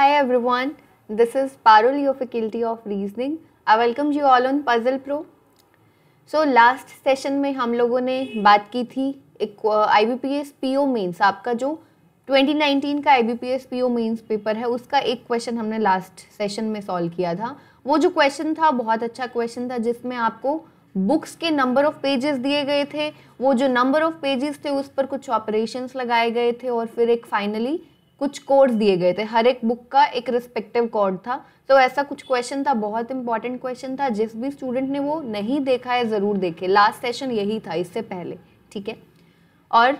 Hi everyone, this is Parul, your faculty of reasoning. I welcome you all on Puzzle Pro. So last session में हम लोगों ने बात की थी एक I B P S P O mains आपका जो 2019 का I B P S P O mains paper है उसका एक क्वेश्चन हमने लास्ट सेशन में सॉल्व किया था वो जो क्वेश्चन था बहुत अच्छा क्वेश्चन था जिसमें आपको बुक्स के नंबर ऑफ पेजेस दिए गए थे वो जो नंबर ऑफ पेजेस थे उस पर कुछ ऑपरेशंस लगाए गए थे और फिर एक फाइनली कुछ कोड्स दिए गए थे हर एक बुक का एक रिस्पेक्टिव कोड था तो ऐसा कुछ क्वेश्चन था बहुत इंपॉर्टेंट क्वेश्चन था जिस भी स्टूडेंट ने वो नहीं देखा है ज़रूर देखे लास्ट सेशन यही था इससे पहले ठीक है और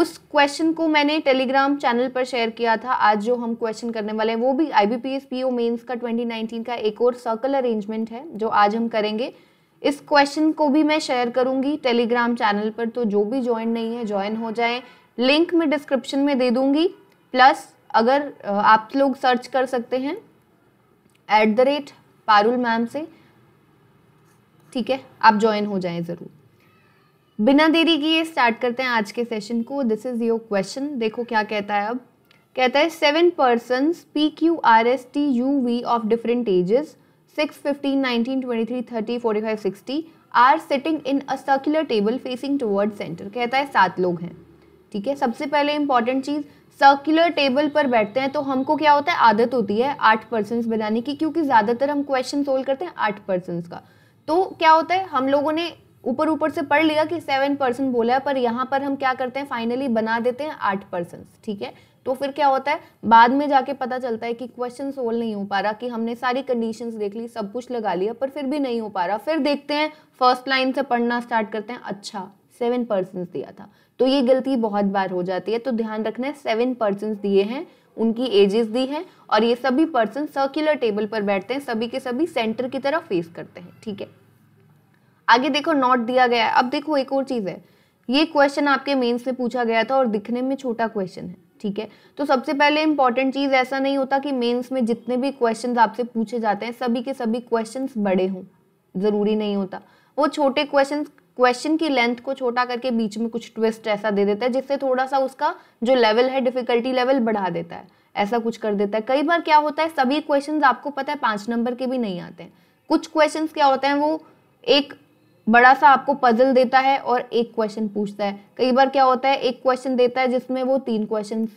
उस क्वेश्चन को मैंने टेलीग्राम चैनल पर शेयर किया था आज जो हम क्वेश्चन करने वाले हैं वो भी I B P S P O mains का 2019 का एक और सर्कल अरेंजमेंट है जो आज हम करेंगे इस क्वेश्चन को भी मैं शेयर करूंगी टेलीग्राम चैनल पर तो जो भी ज्वाइन नहीं है ज्वाइन हो जाए लिंक मैं डिस्क्रिप्शन में दे दूंगी प्लस अगर आप लोग सर्च कर सकते हैं at the rate Parul ma'am से ठीक है आप ज्वाइन हो जाएं ज़रूर बिना देरी किए स्टार्ट करते हैं आज के सेशन को दिस इज़ योर क्वेश्चन देखो क्या कहता है अब कहता है seven person P Q R S T U V of different ages six fifteen nineteen twenty three thirty forty five sixty are sitting in a circular table facing toward centre कहता है सात लोग हैं ठीक है सबसे पहले इंपॉर्टेंट चीज़ circular table पर बैठते हैं तो हमको क्या होता है आदत होती है आठ पर्सन बनाने की क्योंकि ज़्यादातर हम क्वेश्चन सोल्व करते हैं आठ पर्सन का तो क्या होता है हम लोगों ने ऊपर ऊपर से पढ़ लिया कि सेवन पर्सन बोला है पर यहाँ पर हम क्या करते हैं फाइनली बना देते हैं आठ पर्सन ठीक है तो फिर क्या होता है बाद में जाके पता चलता है कि क्वेश्चन सोल्व नहीं हो पा रहा कि हमने सारी कंडीशंस देख ली सब कुछ लगा लिया पर फिर भी नहीं हो पा रहा फिर देखते हैं फर्स्ट लाइन से पढ़ना स्टार्ट करते हैं अच्छा सेवन पर्सन दिया था तो ये गलती बहुत बार हो जाती है तो ध्यान रखना है सेवन पर्सन दिए हैं उनकी एजेस दी हैं और ये सभी पर्सन सर्कुलर टेबल पर बैठते हैं सभी के सभी सेंटर की तरफ फेस करते हैं ठीक है आगे देखो नॉट दिया गया है अब देखो एक और चीज़ है ये क्वेश्चन आपके मेंस में पूछा गया था और दिखने में छोटा क्वेश्चन है ठीक है तो सबसे पहले इंपॉर्टेंट चीज़ ऐसा नहीं होता कि मेंस में जितने भी क्वेश्चंस आपसे पूछे जाते हैं सभी के सभी क्वेश्चंस बड़े हों ज़रूरी नहीं होता वो छोटे क्वेश्चंस क्वेश्चन की लेंथ को छोटा करके बीच में कुछ ट्विस्ट ऐसा दे देता है जिससे थोड़ा सा उसका जो लेवल है डिफिकल्टी लेवल बढ़ा देता है ऐसा कुछ कर देता है कई बार क्या होता है सभी क्वेश्चन आपको पता है पाँच नंबर के भी नहीं आते हैं कुछ क्वेश्चन क्या होते हैं वो एक बड़ा सा आपको पजल देता है और एक क्वेश्चन पूछता है कई बार क्या होता है एक क्वेश्चन देता है जिसमें वो तीन क्वेश्चन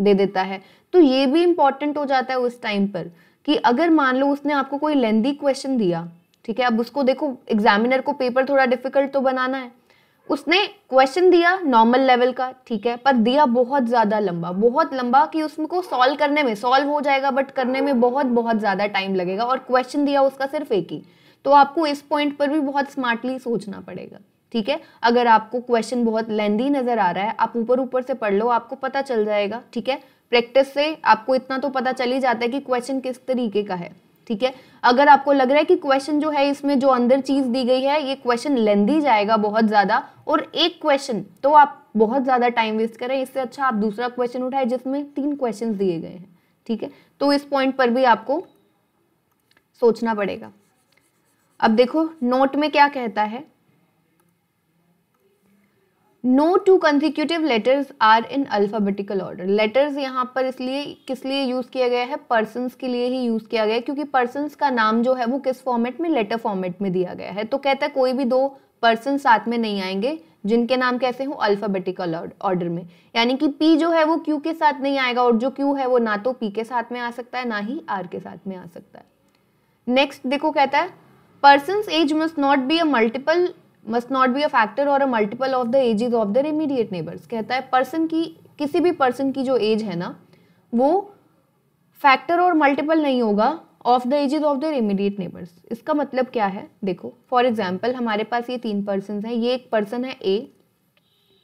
दे देता है तो ये भी इम्पॉर्टेंट हो जाता है उस टाइम पर कि अगर मान लो उसने आपको कोई लेंदी क्वेश्चन दिया ठीक है अब उसको देखो एग्जामिनर को पेपर थोड़ा डिफिकल्ट तो बनाना है उसने क्वेश्चन दिया नॉर्मल लेवल का ठीक है पर दिया बहुत ज़्यादा लंबा बहुत लंबा कि उसको सॉल्व करने में सॉल्व हो जाएगा बट करने में बहुत बहुत ज़्यादा टाइम लगेगा और क्वेश्चन दिया उसका सिर्फ एक ही तो आपको इस पॉइंट पर भी बहुत स्मार्टली सोचना पड़ेगा ठीक है अगर आपको क्वेश्चन बहुत लेंदी नज़र आ रहा है आप ऊपर ऊपर से पढ़ लो आपको पता चल जाएगा ठीक है प्रैक्टिस से आपको इतना तो पता चल ही जाता है कि क्वेश्चन किस तरीके का है ठीक है अगर आपको लग रहा है कि क्वेश्चन जो है इसमें जो अंदर चीज दी गई है ये क्वेश्चन लेंदी जाएगा बहुत ज्यादा और एक क्वेश्चन तो आप बहुत ज्यादा टाइम वेस्ट करें इससे अच्छा आप दूसरा क्वेश्चन उठाए जिसमें तीन क्वेश्चन दिए गए हैं ठीक है तो इस पॉइंट पर भी आपको सोचना पड़ेगा अब देखो नोट में क्या कहता है no two consecutive letters are in alphabetical order letters यहाँ पर इसलिए किस लिए यूज़ किया गया है पर्सनस के लिए ही यूज़ किया गया है क्योंकि पर्सनस का नाम जो है वो किस फॉर्मेट में लेटर फॉर्मेट में दिया गया है तो कहता है कोई भी दो पर्सन साथ में नहीं आएंगे जिनके नाम कैसे हो अल्फ़ाबेटिकल ऑर्डर में यानी कि पी जो है वो क्यू के साथ नहीं आएगा और जो क्यू है वो ना तो पी के साथ में आ सकता है ना ही आर के साथ में आ सकता है नेक्स्ट देखो कहता है person age must not be a multiple must not be a factor और a multiple of the age of the immediate neighbours कहता है पर्सन की किसी भी पर्सन की जो एज है ना वो फैक्टर और मल्टीपल नहीं होगा of the age of their immediate neighbours इसका मतलब क्या है देखो फॉर एग्जाम्पल हमारे पास ये तीन पर्सन हैं ये एक पर्सन है ए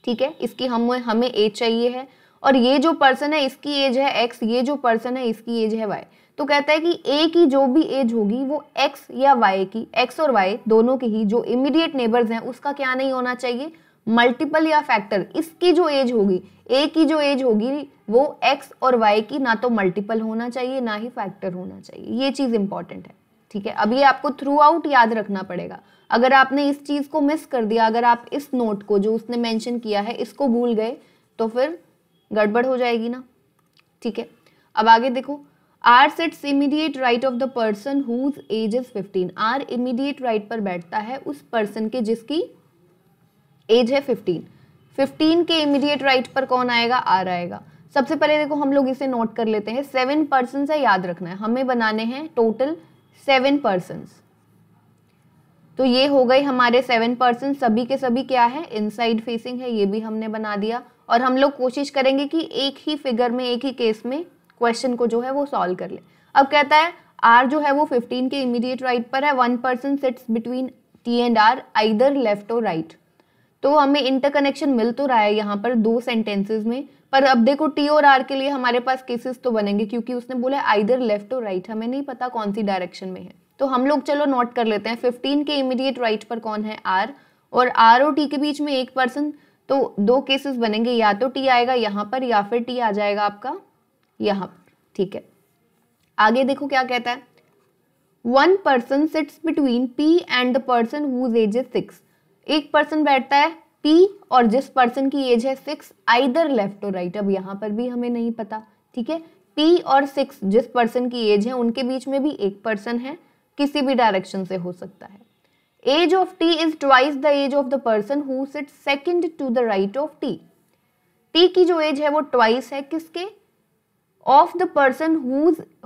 ठीक है इसकी हम हमें एज चाहिए है और ये जो पर्सन है इसकी एज है एक्स ये जो पर्सन है इसकी एज है वाई तो कहता है कि ए की जो भी एज होगी वो एक्स या वाई की एक्स और वाई दोनों के ही जो इमीडिएट नेबर्स हैं उसका क्या नहीं होना चाहिए मल्टीपल या फैक्टर इसकी जो एज होगी ए की जो एज होगी वो एक्स और वाई की ना तो मल्टीपल होना चाहिए ना ही फैक्टर होना चाहिए ये चीज़ इंपॉर्टेंट है ठीक है अब ये आपको थ्रू आउट याद रखना पड़ेगा अगर आपने इस चीज़ को मिस कर दिया अगर आप इस नोट को जो उसने मेंशन किया है इसको भूल गए तो फिर गड़बड़ हो जाएगी ना ठीक है अब आगे देखो R sits immediate right of the person whose age is fifteen R immediate right पर बैठता है उस पर्सन के जिसकी एज है फिफ्टीन फिफ्टीन के इमीडिएट राइट right पर कौन आएगा आर आएगा सबसे पहले देखो हम लोग इसे नोट कर लेते हैं सेवन पर्सन है याद रखना है हमें बनाने हैं टोटल सेवन पर्सन तो ये हो गए हमारे सेवन पर्सन सभी के सभी क्या है इनसाइड फेसिंग है ये भी हमने बना दिया और हम लोग कोशिश करेंगे कि एक ही फिगर में एक ही केस में क्वेश्चन को जो है वो सॉल्व कर ले अब कहता है आर जो है वो फिफ्टीन के इमीडिएट राइट पर है one person sits between T and R either left और राइट तो हमें इंटरकनेक्शन मिल तो रहा है यहाँ पर दो सेंटेंसेस में पर अब देखो टी और आर के लिए हमारे पास केसेस तो बनेंगे क्योंकि उसने बोला आइदर लेफ्ट और राइट हमें नहीं पता कौन सी डायरेक्शन में है तो हम लोग चलो नोट कर लेते हैं फिफ्टीन के इमीडिएट राइट पर कौन है आर और आर और टी के बीच में एक पर्सन तो दो केसेस बनेंगे या तो टी आएगा यहाँ पर या फिर टी आ जाएगा आपका यहाँ पर ठीक है आगे देखो क्या कहता है one person sits between P and the person whose age is six एक पर्सन बैठता है पी और जिस पर्सन की एज है सिक्स आइदर लेफ्ट और राइट अब यहाँ पर भी हमें नहीं पता ठीक है पी और सिक्स जिस पर्सन की एज है उनके बीच में भी एक पर्सन है किसी भी डायरेक्शन से हो सकता है age of T is twice the age of the person who sits second to the right of T T की जो एज है वो ट्वाइस है किसके of the person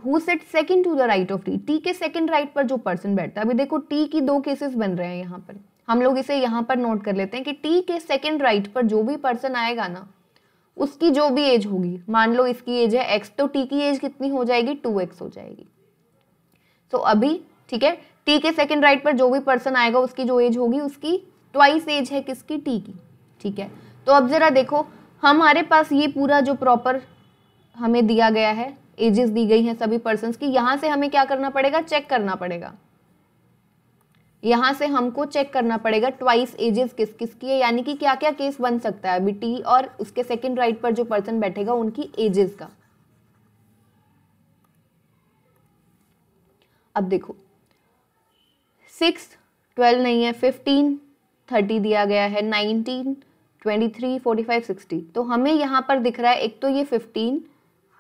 who sits second to the right of T T के second right right पर जो person बैठता है अभी देखो टी की दो केसेस बन रहे हैं यहाँ पर हम लोग इसे यहाँ पर नोट कर लेते हैं कि टी के सेकंड राइट right पर जो भी पर्सन आएगा ना उसकी जो भी एज होगी मान लो इसकी एज है एक्स तो टी की एज कितनी हो जाएगी टू एक्स हो जाएगी तो so, अभी ठीक है टी के सेकंड राइट right पर जो भी पर्सन आएगा उसकी जो एज होगी उसकी ट्वाइस एज है किसकी टी की ठीक है तो अब ज़रा देखो हमारे पास ये पूरा जो प्रॉपर हमें दिया गया है एजेस दी गई हैं सभी पर्सन की यहां से हमें क्या करना पड़ेगा चेक करना पड़ेगा यहां से हमको चेक करना पड़ेगा ट्वाइस एजेस किस किस की है यानी कि क्या क्या केस बन सकता है अभी टी और उसके सेकंड राइट पर जो पर्सन बैठेगा उनकी एजेस का अब देखो सिक्स ट्वेल्व नहीं है फिफ्टीन थर्टी दिया गया है nineteen twenty three forty five sixty तो हमें यहां पर दिख रहा है एक तो ये फिफ्टीन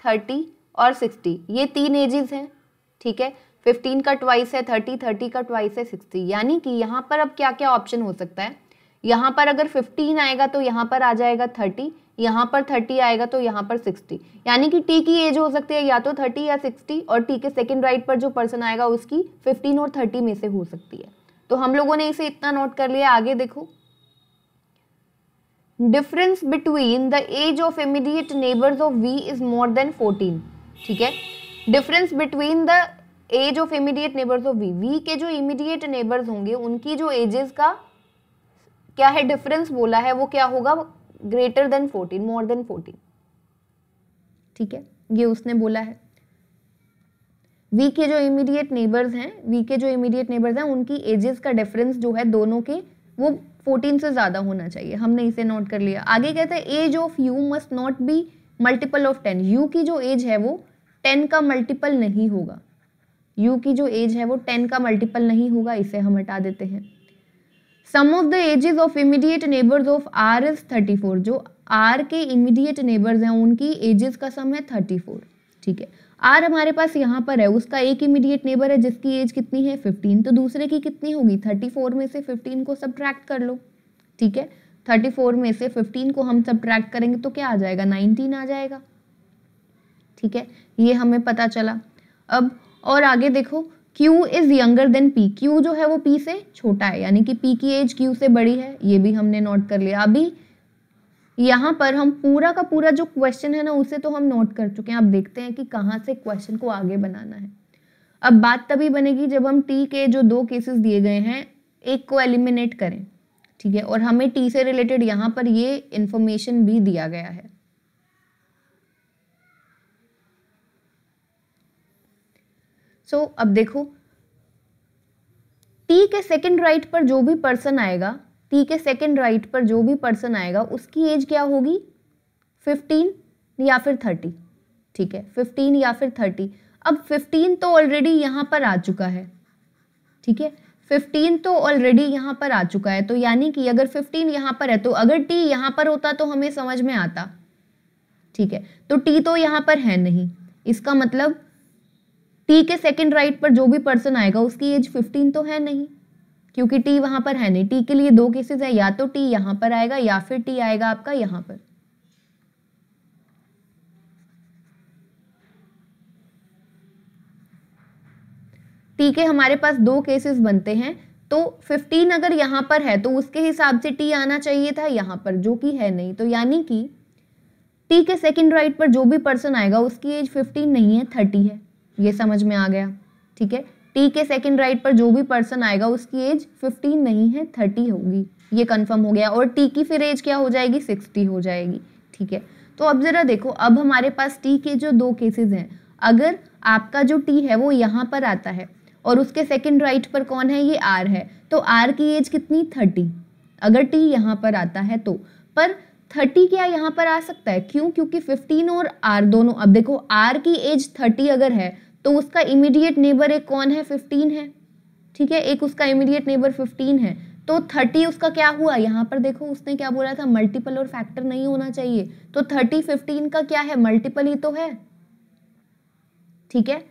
थर्टी और सिक्सटी ये तीन एजेस हैं ठीक है फिफ्टीन का ट्वाइस है थर्टी थर्टी का ट्वाइस है सिक्सटी यानी कि यहाँ पर अब क्या क्या ऑप्शन हो सकता है यहाँ पर अगर फिफ्टीन आएगा तो यहाँ पर आ जाएगा थर्टी यहाँ पर थर्टी आएगा तो यहाँ पर सिक्सटी यानी कि टी की एज हो सकती है या तो थर्टी या सिक्सटी और टी के सेकेंड राइट पर जो पर्सन आएगा उसकी फिफ्टीन और थर्टी में से हो सकती है तो हम लोगों ने इसे इतना नोट कर लिया आगे देखो difference between the age of immediate neighbours of V is more than fourteen ठीक है difference between the age of immediate neighbours of V V के जो इमीडिएट नेबर्स होंगे उनकी जो एजेस का क्या है डिफरेंस बोला है वो क्या होगा greater than fourteen more than fourteen ठीक है ये उसने बोला है वी के जो इमीडिएट नेबर्स हैं वी के जो इमीडिएट नेबर्स हैं उनकी एजेस का डिफरेंस जो है दोनों के वो फोर्टीन से ज़्यादा होना चाहिए हमने इसे नोट कर लिया आगे कहते हैं age of U must not be multiple of ten U की जो एज है वो टेन का मल्टीपल नहीं होगा यू की जो एज है वो टेन का मल्टीपल नहीं होगा इसे हम हटा देते हैं sum of the ages of immediate neighbours of R is thirty four जो आर के इमीडिएट नेबर्स हैं उनकी एजेस का सम है थर्टी फोर ठीक है आर हमारे पास यहाँ पर है उसका एक इमीडिएट नेबर है जिसकी एज कितनी है फिफ्टीन तो दूसरे की कितनी होगी थर्टी फोर में से फिफ्टीन को सब कर लो ठीक है थर्टी फोर में से फिफ्टीन को हम सब करेंगे तो क्या आ जाएगा नाइनटीन आ जाएगा ठीक है ये हमें पता चला अब और आगे देखो Q is younger than P Q जो है वो P से छोटा है यानी कि P की एज Q से बड़ी है ये भी हमने नोट कर लिया अभी यहाँ पर हम पूरा का पूरा जो क्वेश्चन है ना उसे तो हम नोट कर चुके हैं आप देखते हैं कि कहाँ से क्वेश्चन को आगे बनाना है अब बात तभी बनेगी जब हम टी के जो दो केसेस दिए गए हैं एक को एलिमिनेट करें ठीक है और हमें टी से रिलेटेड यहाँ पर ये इंफॉर्मेशन भी दिया गया है सो so, अब देखो टी के सेकंड राइट पर जो भी पर्सन आएगा पी के सेकेंड राइट पर जो भी पर्सन आएगा उसकी एज क्या होगी फिफ्टीन या फिर थर्टी ठीक है फिफ्टीन या फिर थर्टी अब फिफ्टीन तो ऑलरेडी यहाँ पर आ चुका है ठीक है फिफ्टीन तो ऑलरेडी यहाँ पर आ चुका है तो यानी कि अगर फिफ्टीन यहाँ पर है तो अगर टी यहाँ पर होता तो हमें समझ में आता ठीक है तो टी तो यहाँ पर है नहीं इसका मतलब टी के सेकेंड राइट पर जो भी पर्सन आएगा उसकी एज फिफ्टीन तो है नहीं क्योंकि टी वहां पर है नहीं टी के लिए दो केसेस है या तो टी यहां पर आएगा या फिर टी आएगा आपका यहां पर टी के हमारे पास दो केसेस बनते हैं तो 15 अगर यहां पर है तो उसके हिसाब से टी आना चाहिए था यहां पर जो कि है नहीं तो यानी कि टी के सेकंड राइट पर जो भी पर्सन आएगा उसकी एज 15 नहीं है 30 है ये समझ में आ गया ठीक है टी के सेकंड राइट पर जो भी पर्सन आएगा उसकी एज 15 नहीं है 30 होगी ये कंफर्म हो गया और टी की फिर एज क्या हो जाएगी 60 हो जाएगी ठीक है तो अब ज़रा देखो अब हमारे पास टी के जो दो केसेस हैं अगर आपका जो टी है वो यहाँ पर आता है और उसके सेकंड राइट पर कौन है ये आर है तो आर की एज कितनी थर्टी अगर टी यहाँ पर आता है तो पर थर्टी क्या यहाँ पर आ सकता है क्यों क्योंकि फिफ्टीन और आर दोनों अब देखो आर की एज थर्टी अगर है तो उसका इमीडिएट नेबर एक कौन है फिफ्टीन है ठीक है एक उसका इमीडिएट नेबर फिफ्टीन है तो थर्टी उसका क्या हुआ यहाँ पर देखो उसने क्या बोला था मल्टीपल और फैक्टर नहीं होना चाहिए तो थर्टी फिफ्टीन का क्या है मल्टीपल ही तो है ठीक है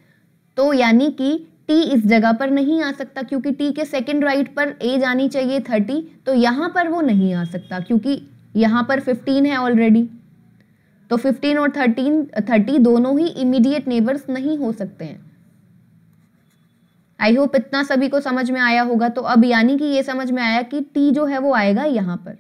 तो यानी कि टी इस जगह पर नहीं आ सकता क्योंकि टी के सेकंड राइट पर एज आनी चाहिए थर्टी तो यहां पर वो नहीं आ सकता क्योंकि यहां पर फिफ्टीन है ऑलरेडी तो 15 और 13 30 दोनों ही इमीडिएट नेबर्स नहीं हो सकते हैं आई होप इतना सभी को समझ में आया होगा तो अब यानी कि ये समझ में आया कि टी जो है वो आएगा यहां पर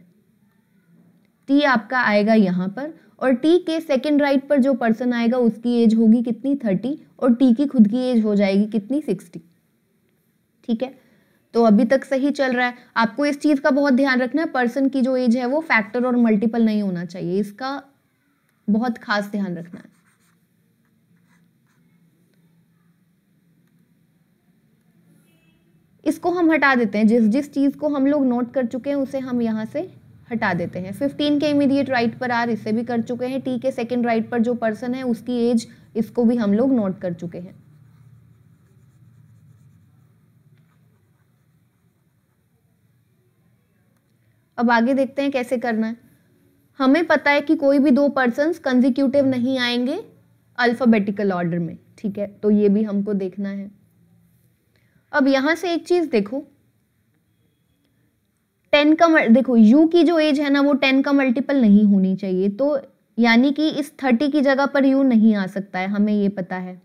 टी आपका आएगा यहां पर और टी के सेकेंड राइट right पर जो पर्सन आएगा उसकी एज होगी कितनी थर्टी और टी की खुद की एज हो जाएगी कितनी सिक्सटी ठीक है तो अभी तक सही चल रहा है आपको इस चीज़ का बहुत ध्यान रखना है पर्सन की जो एज है वो फैक्टर और मल्टीपल नहीं होना चाहिए इसका बहुत खास ध्यान रखना है इसको हम हटा देते हैं जिस जिस चीज़ को हम लोग नोट कर चुके हैं उसे हम यहां से हटा देते हैं 15 के इमीडिएट राइट पर आर इसे भी कर चुके हैं टी के सेकंड राइट पर जो पर्सन है उसकी एज इसको भी हम लोग नोट कर चुके हैं अब आगे देखते हैं कैसे करना है हमें पता है कि कोई भी दो पर्सन कंजिक्यूटिव नहीं आएंगे अल्फ़ाबेटिकल ऑर्डर में ठीक है तो ये भी हमको देखना है अब यहां से एक चीज़ देखो टेन का देखो यू की जो एज है ना वो टेन का मल्टीपल नहीं होनी चाहिए तो यानी कि इस थर्टी की जगह पर यू नहीं आ सकता है हमें ये पता है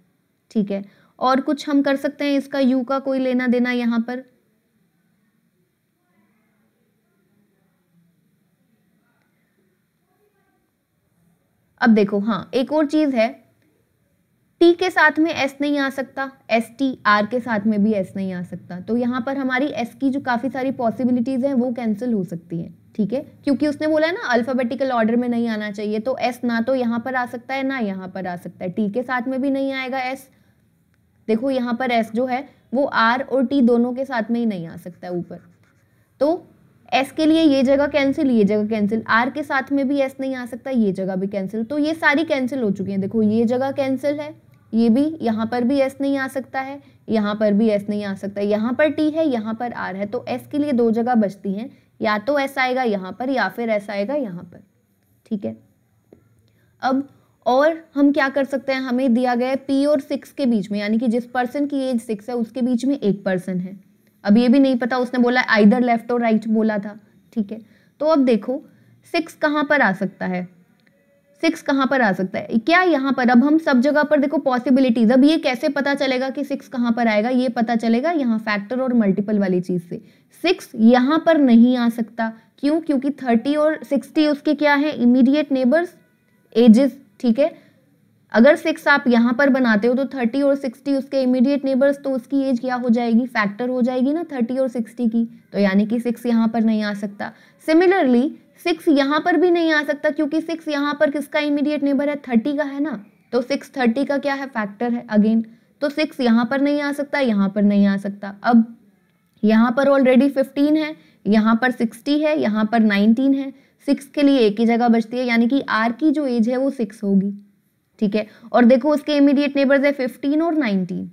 ठीक है और कुछ हम कर सकते हैं इसका यू का कोई लेना देना यहाँ पर अब देखो हाँ एक और चीज़ है टी के साथ में एस नहीं आ सकता एस टी आर के साथ में भी एस नहीं आ सकता तो यहाँ पर हमारी एस की जो काफ़ी सारी पॉसिबिलिटीज़ हैं वो कैंसिल हो सकती हैं ठीक है क्योंकि उसने बोला है ना अल्फ़ाबेटिकल ऑर्डर में नहीं आना चाहिए तो एस ना तो यहाँ पर आ सकता है ना यहाँ पर आ सकता है टी के साथ में भी नहीं आएगा एस देखो यहाँ पर एस जो है वो आर और टी दोनों के साथ में ही नहीं आ सकता है ऊपर तो एस के लिए ये जगह कैंसिल ये जगह कैंसिल आर के साथ में भी एस नहीं आ सकता ये जगह भी कैंसिल तो ये सारी कैंसिल हो चुकी हैं देखो ये जगह कैंसिल है ये भी यहाँ पर भी एस नहीं आ सकता है यहाँ पर भी एस नहीं आ सकता यहाँ पर टी है यहाँ पर आर है तो एस के लिए दो जगह बचती हैं या तो एस आएगा यहाँ पर या फिर एस आएगा यहाँ पर ठीक है अब और हम क्या कर सकते हैं हमें दिया गया है पी और सिक्स के बीच में यानी कि जिस पर्सन की एज सिक्स है उसके बीच में एक पर्सन है अब ये भी नहीं पता उसने बोला आइधर लेफ्ट और राइट बोला था ठीक है तो अब देखो सिक्स कहाँ पर आ सकता है सिक्स कहाँ पर आ सकता है क्या यहाँ पर अब हम सब जगह पर देखो पॉसिबिलिटीज अब ये कैसे पता चलेगा कि सिक्स कहाँ पर आएगा ये पता चलेगा यहाँ फैक्टर और मल्टीपल वाली चीज से सिक्स यहाँ पर नहीं आ सकता क्यों क्योंकि थर्टी और सिक्सटी उसके क्या है इमीडिएट नेबर्स एजेस ठीक है अगर सिक्स आप यहाँ पर बनाते हो तो थर्टी और सिक्सटी उसके इमीडिएट नेबर्स तो उसकी एज क्या हो जाएगी फैक्टर हो जाएगी ना थर्टी और सिक्सटी की तो यानी कि सिक्स यहाँ पर नहीं आ सकता सिमिलरली सिक्स यहाँ पर भी नहीं आ सकता क्योंकि सिक्स यहाँ पर किसका इमीडिएट नेबर है थर्टी का है ना तो सिक्स थर्टी का क्या है फैक्टर है अगेन तो सिक्स यहाँ पर नहीं आ सकता यहाँ पर नहीं आ सकता अब यहाँ पर ऑलरेडी फिफ्टीन है यहाँ पर सिक्सटी है यहाँ पर नाइनटीन है सिक्स के लिए एक ही जगह बचती है यानी कि आर की जो एज है वो सिक्स होगी ठीक है और देखो उसके इमीडिएट नेबर्स है फिफ्टीन और नाइनटीन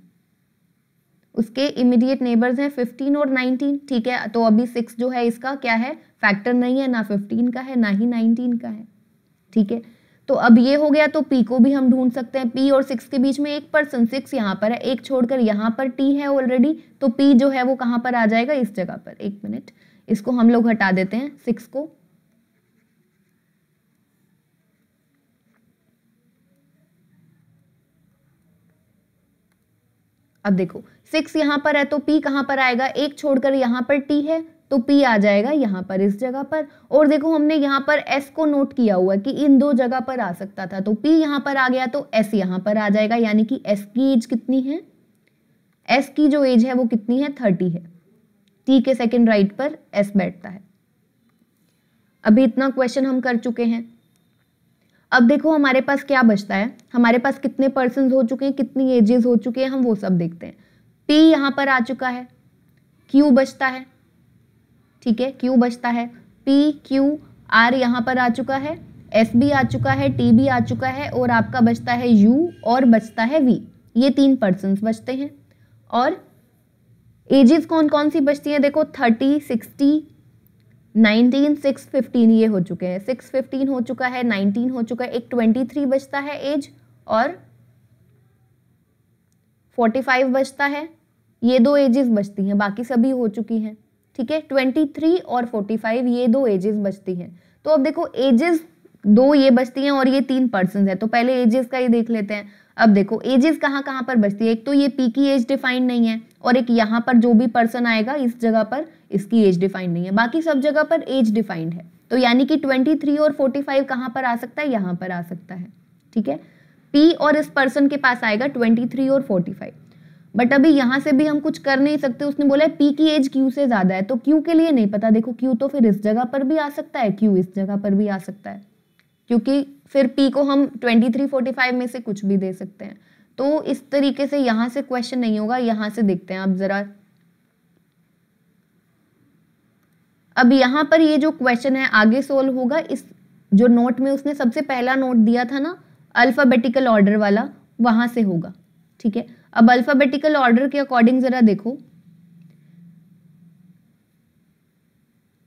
उसके इमीडिएट नेबर्स हैं 15 और 19 ठीक है तो अभी सिक्स जो है इसका क्या है फैक्टर नहीं है ना 15 का है ना ही 19 का है ठीक है तो अब ये हो गया तो पी को भी हम ढूंढ सकते हैं पी और सिक्स के बीच में एक पर्सन सिक्स यहाँ पर है एक छोड़कर यहाँ पर टी है ऑलरेडी तो पी जो है वो कहाँ पर आ जाएगा इस जगह पर एक मिनट इसको हम लोग हटा देते हैं सिक्स को अब देखो सिक्स यहाँ पर है तो पी कहाँ पर आएगा एक छोड़कर यहाँ पर टी है तो पी आ जाएगा यहाँ पर इस जगह पर और देखो हमने यहाँ पर एस को नोट किया हुआ है कि इन दो जगह पर आ सकता था तो पी यहाँ पर आ गया तो एस यहाँ पर आ जाएगा यानी कि एस की एज कितनी है एस की जो एज है वो कितनी है थर्टी है टी के सेकेंड राइट पर एस बैठता है अभी इतना क्वेश्चन हम कर चुके हैं अब देखो हमारे पास क्या बचता है हमारे पास कितने पर्सन हो चुके हैं कितनी एजेस हो चुके हैं हम वो सब देखते हैं पी यहाँ पर आ चुका है क्यू बचता है ठीक है क्यू बचता है पी क्यू आर यहाँ पर आ चुका है एस भी आ चुका है टी भी आ चुका है और आपका बचता है यू और बचता है वी ये तीन पर्सन बचते हैं और एजेस कौन कौन सी बचती हैं देखो thirty sixty nineteen six fifteen ये हो चुके हैं सिक्स फिफ्टीन हो चुका है नाइनटीन हो चुका है एक ट्वेंटी थ्री बचता है एज और फोर्टी फाइव बचता है ये दो एजेस बचती हैं बाकी सभी हो चुकी हैं ठीक है ट्वेंटी थ्री और फोर्टी फाइव ये दो एजेस बचती हैं तो अब देखो एजेस दो ये बचती हैं और ये तीन पर्सन है तो पहले एजेस का ही देख लेते हैं अब देखो एजेस कहाँ कहाँ पर बचती है एक तो ये पी की एज डिफाइंड नहीं है और एक यहाँ पर जो भी पर्सन आएगा इस जगह पर इसकी एज डिफाइंड नहीं है बाकी सब जगह पर एज डिफाइंड है तो यानी कि 23 और 45 कहाँ पर आ सकता है यहाँ पर आ सकता है ठीक है पी और इस पर्सन के पास आएगा 23 और 45 बट अभी यहाँ से भी हम कुछ कर नहीं सकते उसने बोला पी की एज क्यू से ज़्यादा है तो क्यू के लिए नहीं पता देखो क्यू तो फिर इस जगह पर भी आ सकता है क्यू इस जगह पर भी आ सकता है क्योंकि फिर पी को हम 23, 45 में से कुछ भी दे सकते हैं तो इस तरीके से यहां से क्वेश्चन नहीं होगा यहां से देखते हैं आप ज़रा अब यहां पर ये जो क्वेश्चन है आगे सोल्व होगा इस जो नोट में उसने सबसे पहला नोट दिया था ना अल्फ़ाबेटिकल ऑर्डर वाला वहां से होगा ठीक है अब अल्फ़ाबेटिकल ऑर्डर के अकॉर्डिंग ज़रा देखो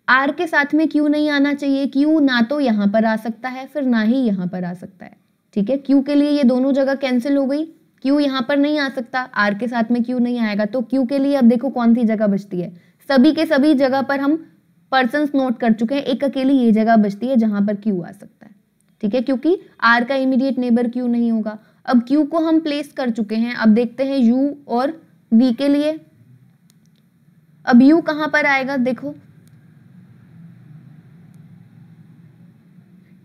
आर के साथ में क्यू नहीं आना चाहिए क्यू ना तो यहां पर आ सकता है फिर ना ही यहां पर आ सकता है ठीक है क्यू के लिए ये दोनों जगह कैंसिल हो गई क्यू यहाँ पर नहीं आ सकता आर के साथ में क्यू नहीं आएगा तो क्यू के लिए अब देखो कौन सी जगह बचती है सभी के सभी जगह पर हम पर्सन नोट कर चुके हैं एक अकेली ये जगह बचती है जहां पर क्यू आ सकता है ठीक है क्योंकि आर का इमीडिएट नेबर क्यू नहीं होगा अब क्यू को हम प्लेस कर चुके हैं अब देखते हैं यू और वी के लिए अब यू कहां पर आएगा देखो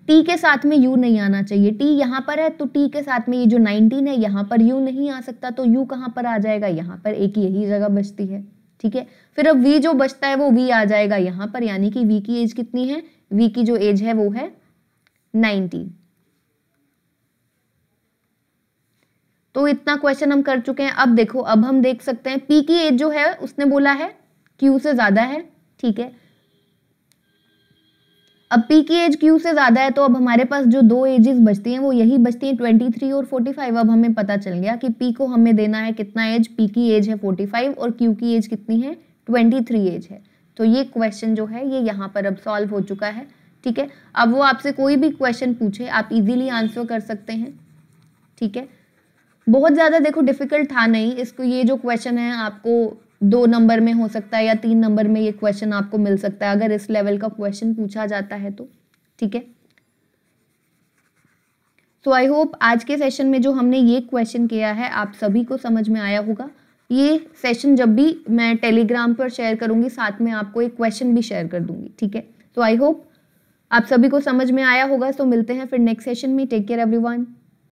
टी के साथ में यू नहीं आना चाहिए टी यहाँ पर है तो टी के साथ में ये जो नाइनटीन है यहाँ पर यू नहीं आ सकता तो यू कहाँ पर आ जाएगा यहाँ पर एक यही जगह बचती है ठीक है फिर अब वी जो बचता है वो वी आ जाएगा यहाँ पर यानी कि वी की एज कितनी है वी की जो एज है वो है नाइनटीन तो इतना क्वेश्चन हम कर चुके हैं अब देखो अब हम देख सकते हैं पी की एज जो है उसने बोला है क्यू से ज्यादा है ठीक है अब पी की एज क्यू से ज़्यादा है तो अब हमारे पास जो दो एजेस बचती हैं वो यही बचती हैं ट्वेंटी थ्री और फोर्टी फाइव अब हमें पता चल गया कि पी को हमें देना है कितना एज पी की एज है फोर्टी फाइव और क्यू की एज कितनी है ट्वेंटी थ्री एज है तो ये क्वेश्चन जो है ये यहाँ पर अब सॉल्व हो चुका है ठीक है अब वो आपसे कोई भी क्वेश्चन पूछे आप इजीली आंसर कर सकते हैं ठीक है बहुत ज़्यादा देखो डिफिकल्ट था नहीं इसको ये जो क्वेश्चन है आपको दो नंबर में हो सकता है या तीन नंबर में ये क्वेश्चन आपको मिल सकता है अगर इस लेवल का क्वेश्चन पूछा जाता है तो ठीक है तो आई होप आज के सेशन में जो हमने ये क्वेश्चन किया है आप सभी को समझ में आया होगा ये सेशन जब भी मैं टेलीग्राम पर शेयर करूंगी साथ में आपको एक क्वेश्चन भी शेयर कर दूंगी ठीक है तो आई होप आप सभी को समझ में आया होगा तो मिलते हैं फिर नेक्स्ट सेशन में टेक केयर एवरीवन